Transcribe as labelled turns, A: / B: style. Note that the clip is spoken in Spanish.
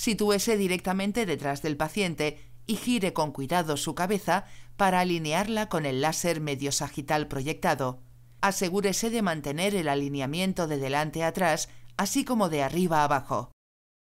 A: sitúese directamente detrás del paciente y gire con cuidado su cabeza para alinearla con el láser medio sagital proyectado. Asegúrese de mantener el alineamiento de delante a atrás, así como de arriba a abajo.